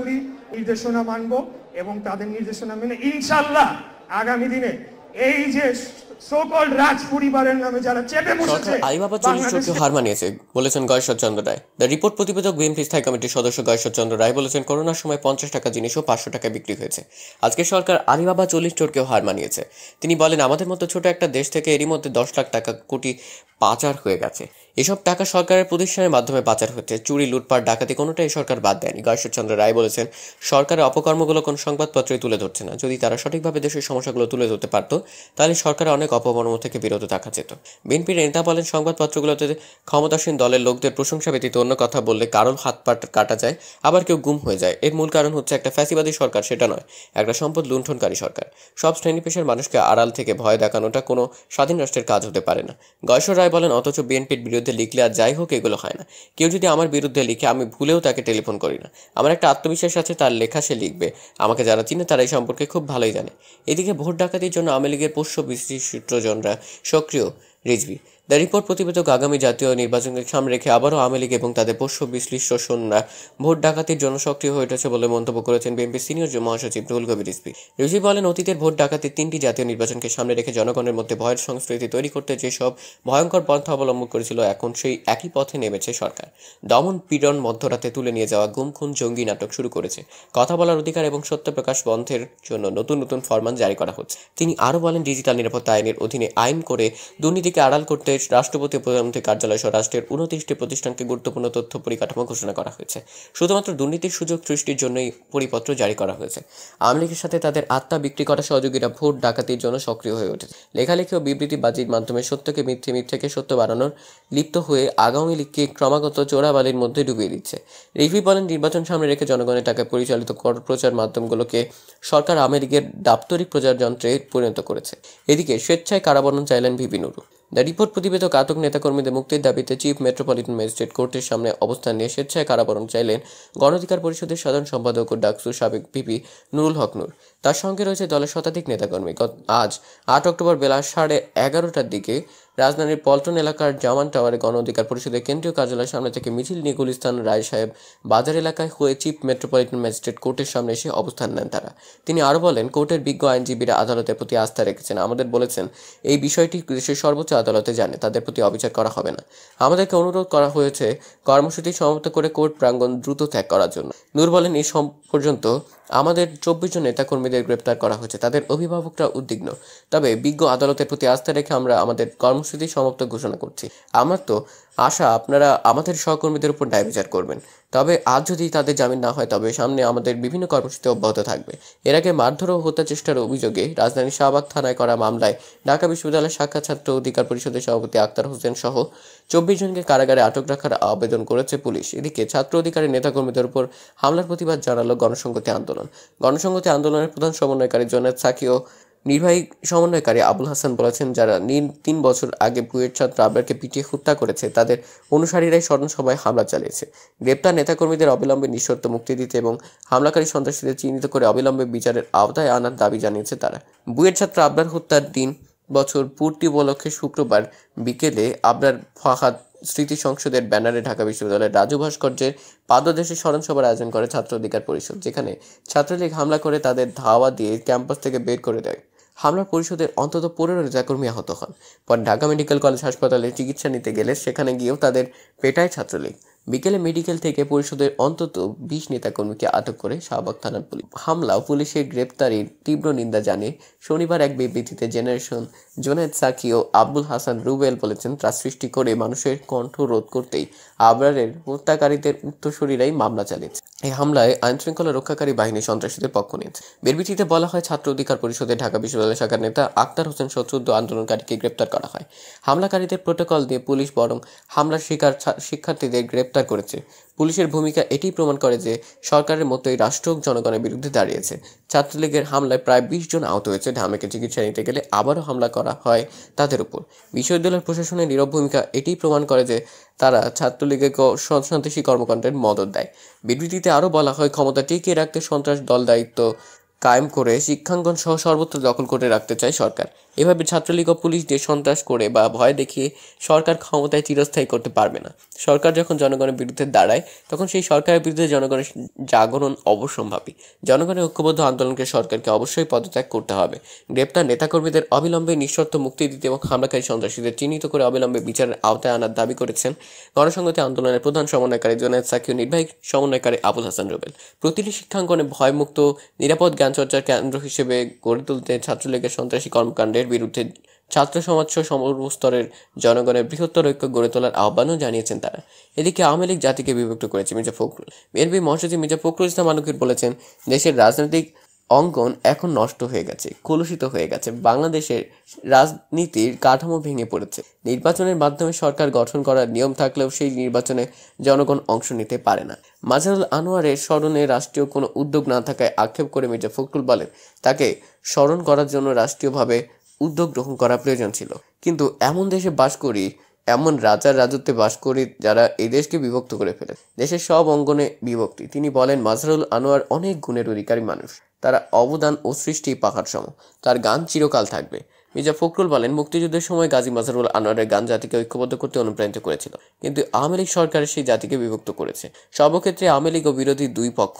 করি নির্দেশনা মানব এবং তাদের নির্দেশনা মেনে ইনশাল্লাহ আগামী দিনে এই যে সকল রাজ পরিবারের নামে যারা চেপে বসেছে আই বাবা চরিত্রকে হার মানিয়েছে বলেছেন গয়েশ্বর চন্দ্র রায় দ্য রিপোর্ট প্রতিবেদক বিএনপি স্থায়ী কমিটির সদস্য গয়েশ্বর চন্দ্র রায় বলেছেন করোনার সময় পঞ্চাশ টাকা জিনিস ও পাঁচশো টাকা বিক্রি হয়েছে আজকে সরকার আলিবাবা চল্লিশ চোরকেও হার মানিয়েছে তিনি বলেন আমাদের মতো ছোট একটা দেশ থেকে এরই মধ্যে দশ লাখ টাকা কোটি পাচার হয়ে গেছে এসব টাকা সরকারের প্রতিষ্ঠানের মাধ্যমে পাচার হচ্ছে চুরি লুটপাট ডাকাতি কোনোটাই সরকার বাদ দেয়নি গয়েশ্বরচন্দ্র রায় বলেছেন সরকারের অপকর্মগুলো কোনো সংবাদপত্রে তুলে ধরছে না যদি তারা সঠিকভাবে দেশের সমস্যাগুলো তুলে ধরতে পারত তাহলে সরকারের অনেক অপকর্ম থেকে বিরত থাকা যেত বিএনপির নেতা বলেন সংবাদপত্রগুলোতে ক্ষমতাসীন দলের লোকদের প্রশংসা ব্যতীত অন্য কথা বললে কারণ হাত পাট কাটা যায় আবার কেউ গুম হয়ে যায় এর মূল কারণ হচ্ছে একটা ফ্যাসিবাদী সরকার সেটা নয় একটা সম্পদ লুণ্ঠনকারী সরকার সব শ্রেণী পেশার মানুষকে আড়াল থেকে ভয় দেখানোটা কোনো স্বাধীন রাষ্ট্রের কাজ হতে পারে না গয়েশ্বর রায় বলেন অথচ বিএনপির বিরোধী বিরুদ্ধে লিখলে আর যাই হোক এগুলো হয় না কেউ যদি আমার বিরুদ্ধে লিখে আমি ভুলেও তাকে টেলিফোন করি না আমার একটা আত্মবিশ্বাস আছে তার লেখা সে লিখবে আমাকে যারা চিনে তারা এই সম্পর্কে খুব ভালোই জানে এদিকে ভোট ডাকাতির জন্য আওয়ামী লীগের পোষ্য সূত্রজনরা সক্রিয় রিজবি দ্য রিপোর্ট প্রতিবেদক আগামী জাতীয় নির্বাচনকে সামনে রেখে আবারও আওয়ামী লীগ এবং তাদের পোষ্য বিশ্লিষ্ট বিশ্লেষণ ভোট ডাকাতির জন্য সক্রিয় হয়ে উঠেছে বলে মন্তব্য করেছেন বিএনপি সিনিয়র মহাসচিব রুহুল কবির ইসপি রিজভি বলেন অতীতের ভোট ডাকাতির তিনটি জাতীয় নির্বাচনকে সামনে রেখে জনগণের মধ্যে ভয়ের সংস্কৃতি তৈরি করতে যেসব ভয়ঙ্কর পন্থা অবলম্বন করেছিল এখন সেই একই পথে নেমেছে সরকার দমন পীড়ন মধ্যরাতে তুলে নিয়ে যাওয়া গুম খুন জঙ্গি নাটক শুরু করেছে কথা বলার অধিকার এবং সত্য প্রকাশ বন্ধের জন্য নতুন নতুন ফরমান জারি করা হচ্ছে তিনি আরও বলেন ডিজিটাল নিরাপত্তা আইনের অধীনে আইন করে দুর্নীতিকে আড়াল করতে বাংলাদেশ রাষ্ট্রপতি প্রধানমন্ত্রী কার্যালয় সহ রাষ্ট্রের উনত্রিশটি প্রতিষ্ঠানকে গুরুত্বপূর্ণ তথ্য পরিকাঠামো ঘোষণা করা হয়েছে শুধুমাত্র দুর্নীতির সুযোগ সৃষ্টির জন্যই পরিপত্র জারি করা হয়েছে আওয়ামী লীগের সাথে তাদের আত্মা বিক্রি করা সহযোগীরা ভোট ডাকাতির জন্য সক্রিয় হয়ে ওঠে লেখালেখি ও বিবৃতি বাজির মাধ্যমে সত্যকে মিথ্যে মিথ্যাকে সত্য বানানোর লিপ্ত হয়ে আগামী লীগকে ক্রমাগত চোরাবালির মধ্যে ডুবিয়ে দিচ্ছে রিভি বলেন নির্বাচন সামনে রেখে জনগণের টাকায় পরিচালিত কর প্রচার মাধ্যমগুলোকে সরকার আওয়ামী লীগের দাপ্তরিক প্রচারযন্ত্রে পরিণত করেছে এদিকে স্বেচ্ছায় কারাবরণ চাইলেন ভিপি নুরু দ্য রিপোর্ট প্রতিবেদক আটক নেতাকর্মীদের মুক্তির দাবিতে চিফ মেট্রোপলিটন ম্যাজিস্ট্রেট কোর্টের সামনে অবস্থান নিয়ে স্বেচ্ছায় কারাবরণ চাইলেন গণধিকার পরিষদের সাধারণ সম্পাদক ও ডাকসু সাবেক ভিপি নুরুল হক নুর তার সঙ্গে রয়েছে দলের শতাধিক নেতাকর্মী আজ আট অক্টোবর বেলা সাড়ে এগারোটার দিকে রাজধানীর পল্টন এলাকার জামান টাওয়ারে গণ অধিকার পরিষদের কেন্দ্রীয় কার্যালয়ের সামনে থেকে মিছিল নিয়ে গুলিস্তান রায় সাহেব বাজার এলাকায় হয়ে চিফ মেট্রোপলিটন ম্যাজিস্ট্রেট কোর্টের সামনে এসে অবস্থান নেন তারা তিনি আরও বলেন কোর্টের বিজ্ঞ আইনজীবীরা আদালতের প্রতি আস্থা রেখেছেন আমাদের বলেছেন এই বিষয়টি দেশের সর্বোচ্চ আদালতে জানে তাদের প্রতি অবিচার করা হবে না আমাদেরকে অনুরোধ করা হয়েছে কর্মসূচি সমাপ্ত করে কোর্ট প্রাঙ্গণ দ্রুত ত্যাগ করার জন্য নূর বলেন এই পর্যন্ত আমাদের চব্বিশ জন নেতাকর্মীদের গ্রেপ্তার করা হয়েছে তাদের অভিভাবকরা উদ্বিগ্ন তবে বিজ্ঞ আদালতের প্রতি আস্থা রেখে আমরা আমাদের কর্ম কর্মসূচি সমাপ্ত ঘোষণা করছি আমার তো আশা আপনারা আমাদের সহকর্মীদের উপর ন্যায় বিচার করবেন তবে আজ যদি তাদের জামিন না হয় তবে সামনে আমাদের বিভিন্ন কর্মসূচি অব্যাহত থাকবে এর আগে মারধর ও হত্যা চেষ্টার অভিযোগে রাজধানী শাহবাগ থানায় করা মামলায় ঢাকা বিশ্ববিদ্যালয়ের শাখা ছাত্র অধিকার পরিষদের সভাপতি আক্তার হোসেন সহ চব্বিশ জনকে কারাগারে আটক রাখার আবেদন করেছে পুলিশ এদিকে ছাত্র অধিকারের নেতাকর্মীদের উপর হামলার প্রতিবাদ জানালো গণসংগতি আন্দোলন গণসংগতি আন্দোলনের প্রধান সমন্বয়কারী জোনায়দ সাকি ও নির্বাহী সমন্বয়কারী আবুল হাসান বলেছেন যারা তিন বছর আগে বুয়েট ছাত্র আবরারকে পিটিয়ে হত্যা করেছে তাদের অনুসারীরাই স্মরণ সভায় হামলা চালিয়েছে গ্রেপ্তার নেতাকর্মীদের অবিলম্বে নিঃশর্ত মুক্তি দিতে এবং হামলাকারী সন্ত্রাসীদের চিহ্নিত করে অবিলম্বে বিচারের আওতায় আনার দাবি জানিয়েছে তারা বুয়েট ছাত্র আবরার হত্যার তিন বছর পূর্তি উপলক্ষে শুক্রবার বিকেলে আবরার ফাহাদ স্মৃতি সংসদের ব্যানারে ঢাকা বিশ্ববিদ্যালয়ের রাজু ভাস্কর্যের পাদদেশে স্মরণসভার আয়োজন করে ছাত্র অধিকার পরিষদ যেখানে ছাত্রলীগ হামলা করে তাদের ধাওয়া দিয়ে ক্যাম্পাস থেকে বের করে দেয় হামলার পরিষদের অন্তত পনেরো নেতাকর্মী আহত হন পর ঢাকা মেডিকেল কলেজ হাসপাতালে চিকিৎসা নিতে গেলে সেখানে গিয়েও তাদের পেটায় ছাত্রলীগ বিকেলে মেডিকেল থেকে পরিষদের অন্তত বিশ নেতাকর্মীকে আটক করে শাহবাগ থানার পুলিশ হামলা পুলিশের গ্রেপ্তারির তীব্র নিন্দা জানিয়ে শনিবার এক বিবৃতিতে জেনারেশন জোনায়েদ সাকি ও আব্দুল হাসান রুবেল বলেছেন ত্রাস সৃষ্টি করে মানুষের কণ্ঠ রোধ করতেই আবরারের হত্যাকারীদের উত্তরসূরিরাই মামলা চালিয়েছে এই হামলায় শৃঙ্খলা রক্ষাকারী বাহিনী সন্ত্রাসীদের পক্ষ নিয়েছে বিবৃতিতে বলা হয় ছাত্র অধিকার পরিষদে ঢাকা বিশ্ববিদ্যালয় শাখার নেতা আক্তার হোসেন সচুদ্দ আন্দোলনকারীকে গ্রেপ্তার করা হয় হামলাকারীদের প্রোটোকল দিয়ে পুলিশ বরং হামলার শিকার শিক্ষার্থীদের গ্রেপ্তার গ্রেপ্তার করেছে পুলিশের ভূমিকা এটি প্রমাণ করে যে সরকারের মতোই রাষ্ট্র জনগণের বিরুদ্ধে দাঁড়িয়েছে ছাত্রলীগের হামলায় প্রায় বিশ জন আহত হয়েছে ঢামেকে চিকিৎসা নিতে গেলে আবারও হামলা করা হয় তাদের উপর বিশ্ববিদ্যালয়ের প্রশাসনের নীরব ভূমিকা এটি প্রমাণ করে যে তারা ছাত্রলীগের সন্ত্রাসী কর্মকাণ্ডের মদত দেয় বিবৃতিতে আরও বলা হয় ক্ষমতা টিকিয়ে রাখতে সন্ত্রাস দল দায়িত্ব কায়েম করে শিক্ষাঙ্গন সহ সর্বত্র দখল করে রাখতে চায় সরকার এভাবে ছাত্রলীগ ও দিয়ে সন্ত্রাস করে বা ভয় দেখিয়ে সরকার ক্ষমতায় চিরস্থায়ী করতে পারবে না সরকার যখন জনগণের বিরুদ্ধে দাঁড়ায় তখন সেই সরকারের বিরুদ্ধে জনগণের জাগরণ অবসম্ভাবী জনগণের ঐক্যবদ্ধ আন্দোলনকে সরকারকে অবশ্যই পদত্যাগ করতে হবে গ্রেপ্তার নেতাকর্মীদের অবিলম্বে নিঃশর্ত মুক্তি দিতে এবং হামলাকারী সন্ত্রাসীদের চিহ্নিত করে অবিলম্বে বিচারের আওতায় আনার দাবি করেছেন গণসংগতি আন্দোলনের প্রধান সমন্বয়কারী জোনায়দ সাকিউ নির্বাহী সমন্বয়কারী আবুল হাসান রুবেল প্রতিটি শিক্ষাঙ্গনে ভয়মুক্ত নিরাপদ জ্ঞানচর্চার কেন্দ্র হিসেবে গড়ে তুলতে ছাত্রলীগের সন্ত্রাসী কর্মকাণ্ডের বিরুদ্ধে ছাত্র সহ সর্বস্তরের জনগণের বৃহত্তর ঐক্য গড়ে তোলার আহ্বানও জানিয়েছেন তারা এদিকে আওয়ামী লীগ জাতিকে বিভক্ত করেছে মির্জা ফখরুল বিএনপি মহাসচিব মির্জা ফখরুল ইসলাম আলুকির বলেছেন দেশের রাজনৈতিক অঙ্কন এখন নষ্ট হয়ে গেছে কলুষিত হয়ে গেছে বাংলাদেশের রাজনীতির কাঠামো ভেঙে পড়েছে নির্বাচনের মাধ্যমে সরকার গঠন করার নিয়ম থাকলেও সেই নির্বাচনে জনগণ অংশ নিতে পারে না মাজারুল আনোয়ারের স্মরণে রাষ্ট্রীয় কোনো উদ্যোগ না থাকায় আক্ষেপ করে মির্জা ফখরুল বলেন তাকে স্মরণ করার জন্য রাষ্ট্রীয়ভাবে উদ্যোগ গ্রহণ করা প্রয়োজন ছিল কিন্তু এমন দেশে বাস করি এমন রাজার রাজত্বে বাস করি যারা এই দেশকে বিভক্ত করে ফেলে দেশের সব অঙ্গনে বিভক্তি তিনি বলেন মাজহারুল আনোয়ার অনেক গুণের অধিকারী মানুষ তারা অবদান ও সৃষ্টি পাহাড় সম তার গান চিরকাল থাকবে মির্জা ফখরুল বলেন মুক্তিযুদ্ধের সময় গাজী মাজারুল আনোয়ারের গান জাতিকে ঐক্যবদ্ধ করতে অনুপ্রাণিত করেছিল কিন্তু আওয়ামী লীগ সরকার সেই জাতিকে বিভক্ত করেছে সর্বক্ষেত্রে আওয়ামী লীগ ও বিরোধী দুই পক্ষ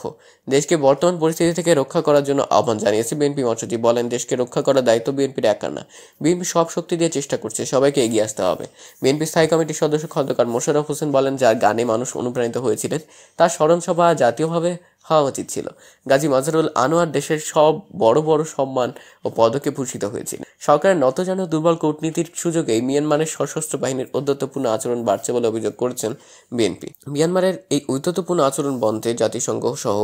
দেশকে বর্তমান পরিস্থিতি থেকে রক্ষা করার জন্য আহ্বান জানিয়েছে বিএনপি মহাসচিব বলেন দেশকে রক্ষা করার দায়িত্ব বিএনপির একার না বিএনপি সব শক্তি দিয়ে চেষ্টা করছে সবাইকে এগিয়ে আসতে হবে বিএনপি স্থায়ী কমিটির সদস্য খন্দকার মোশারফ হোসেন বলেন যার গানে মানুষ অনুপ্রাণিত হয়েছিলেন তার স্মরণসভা জাতীয়ভাবে হওয়া উচিত ছিল গাজী মাজারুল আনোয়ার দেশের সব বড় বড় সম্মান ও পদকে ভূষিত হয়েছে সরকারের নতজানো দুর্বল কূটনীতির সুযোগেই মিয়ানমারের সশস্ত্র বাহিনীর উদ্যতপূর্ণ আচরণ বাড়ছে বলে অভিযোগ করেছেন বিএনপি মিয়ানমারের এই উদ্যতপূর্ণ আচরণ বন্ধে জাতিসংঘ সহ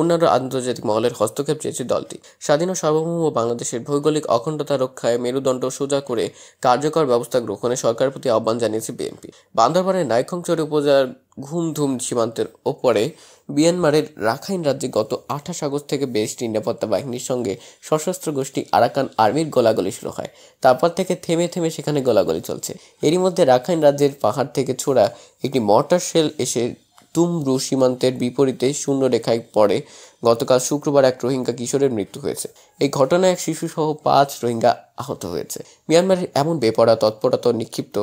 অন্যান্য আন্তর্জাতিক মহলের হস্তক্ষেপ চেয়েছে দলটি স্বাধীন সার্বভৌম বাংলাদেশের ভৌগোলিক অখণ্ডতা রক্ষায় মেরুদণ্ড সোজা করে কার্যকর ব্যবস্থা গ্রহণে সরকারের প্রতি আহ্বান জানিয়েছে বিএনপি বান্দরবানের নাইখংচর উপজেলার ঘুমধুম সীমান্তের ওপরে মিয়ানমারের রাখাইন রাজ্যে গত আঠাশ আগস্ট থেকে বেশ নিরাপত্তা বাহিনীর সঙ্গে সশস্ত্র গোষ্ঠী আরাকান আর্মির গোলাগুলি শুরু হয় তারপর থেকে থেমে থেমে সেখানে গোলাগুলি চলছে এরই মধ্যে রাখাইন রাজ্যের পাহাড় থেকে ছোড়া একটি মর্টার শেল এসে তুমরু সীমান্তের বিপরীতে শূন্য রেখায় পড়ে গতকাল শুক্রবার এক রোহিঙ্গা কিশোরের মৃত্যু হয়েছে এই ঘটনায় এক শিশুসহ পাঁচ রোহিঙ্গা আহত হয়েছে মিয়ানমারের এমন বেপরা তৎপরতা নিক্ষিপ্ত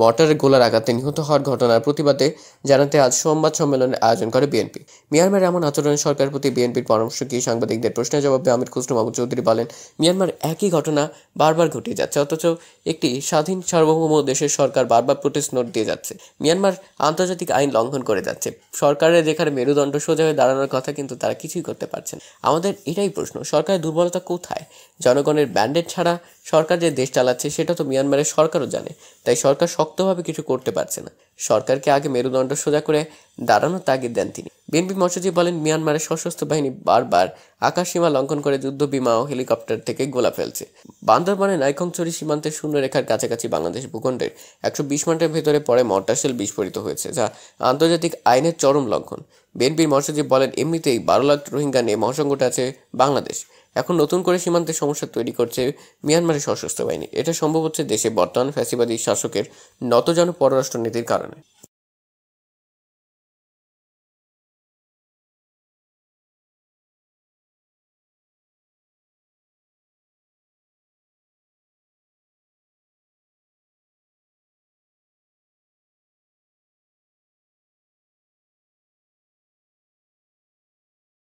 মর্টারের গোলার আঘাতে নিহত হওয়ার ঘটনার প্রতিবাদে জানাতে আজ সংবাদ সম্মেলনের আয়োজন করে বিএনপি মিয়ানমার এমন আচরণে সরকারের প্রতি বিএনপির পরামর্শ কি সাংবাদিকদের প্রশ্নের জবাবে আমির খুসরু মাহমুদ চৌধুরী বলেন মিয়ানমার একই ঘটনা বারবার ঘটে যাচ্ছে অথচ একটি স্বাধীন সার্বভৌম দেশের সরকার বারবার প্রোটেস্ট নোট দিয়ে যাচ্ছে মিয়ানমার আন্তর্জাতিক আইন লঙ্ঘন করে যাচ্ছে সরকারের যেখানে মেরুদণ্ড সোজা হয়ে দাঁড়ানোর কথা কিন্তু তারা কিছুই করতে পারছেন আমাদের এটাই প্রশ্ন সরকারের দুর্বলতা কোথায় জনগণের ব্যান্ডেড ছাড়া সরকার যে দেশ চালাচ্ছে সেটা তো মিয়ানমারের সরকারও জানে তাই সরকার শক্তভাবে কিছু করতে পারছে না সরকারকে আগে মেরুদণ্ড সোজা করে দাঁড়ানোর তাগিদ দেন তিনি বিএনপি মহাসচিব বলেন মিয়ানমারের সশস্ত্র বাহিনী বারবার আকাশ সীমা লঙ্ঘন করে যুদ্ধ বিমা ও হেলিকপ্টার থেকে গোলা ফেলছে বান্দরবানের নাইখংচরি সীমান্তের শূন্যরেখার কাছাকাছি বাংলাদেশ ভূখণ্ডের একশো বিশ মিনিটের ভেতরে পরে মর্টারশেল বিস্ফোরিত হয়েছে যা আন্তর্জাতিক আইনের চরম লঙ্ঘন বিএনপির মহাসচিব বলেন এমনিতেই বারো লাখ রোহিঙ্গা নিয়ে মহাসংকটে আছে বাংলাদেশ এখন নতুন করে সীমান্তে সমস্যা তৈরি করছে মিয়ানমারের সশস্ত্র বাহিনী এটা সম্ভব হচ্ছে দেশে বর্তমান ফ্যাসিবাদী শাসকের নতজন পররাষ্ট্রনীতির কারণে